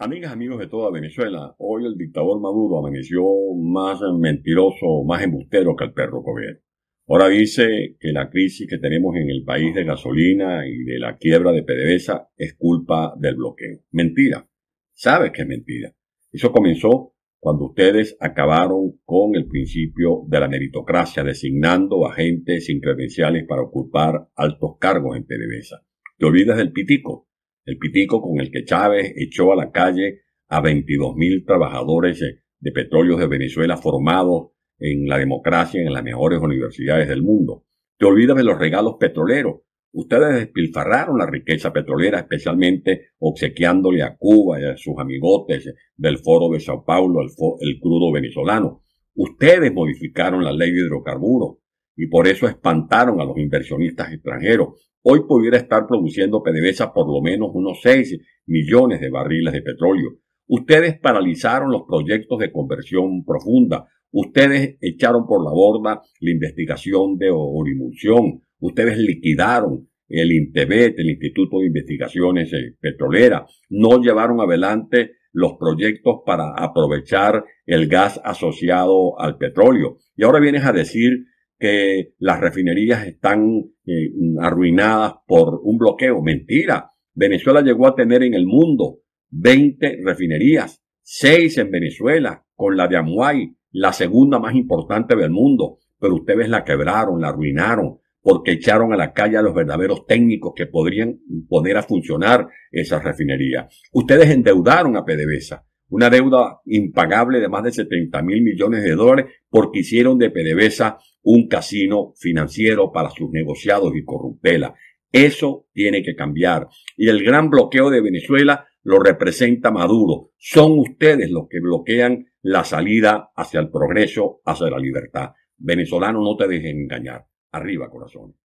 Amigas, amigos de toda Venezuela, hoy el dictador Maduro amaneció más mentiroso, más embustero que el perro gobierno. Ahora dice que la crisis que tenemos en el país de gasolina y de la quiebra de PDVSA es culpa del bloqueo. Mentira. Sabes que es mentira. Eso comenzó cuando ustedes acabaron con el principio de la meritocracia, designando agentes sin credenciales para ocupar altos cargos en PDVSA. Te olvidas del pitico, el pitico con el que Chávez echó a la calle a 22 mil trabajadores eh, de petróleo de Venezuela formados en la democracia en las mejores universidades del mundo. Te olvidas de los regalos petroleros. Ustedes despilfarraron la riqueza petrolera, especialmente obsequiándole a Cuba y a sus amigotes eh, del Foro de Sao Paulo el crudo venezolano. Ustedes modificaron la ley de hidrocarburos y por eso espantaron a los inversionistas extranjeros hoy pudiera estar produciendo PDVSA por lo menos unos 6 millones de barriles de petróleo. Ustedes paralizaron los proyectos de conversión profunda. Ustedes echaron por la borda la investigación de Orimulsión. Ustedes liquidaron el INTEBET, el Instituto de Investigaciones eh, Petroleras. No llevaron adelante los proyectos para aprovechar el gas asociado al petróleo. Y ahora vienes a decir que las refinerías están eh, arruinadas por un bloqueo. Mentira. Venezuela llegó a tener en el mundo 20 refinerías, 6 en Venezuela, con la de Amuay, la segunda más importante del mundo. Pero ustedes la quebraron, la arruinaron, porque echaron a la calle a los verdaderos técnicos que podrían poner a funcionar esas refinerías. Ustedes endeudaron a PDVSA una deuda impagable de más de 70 mil millones de dólares porque hicieron de PDVSA un casino financiero para sus negociados y corruptela. Eso tiene que cambiar. Y el gran bloqueo de Venezuela lo representa Maduro. Son ustedes los que bloquean la salida hacia el progreso, hacia la libertad. Venezolano, no te dejes engañar. Arriba, corazón.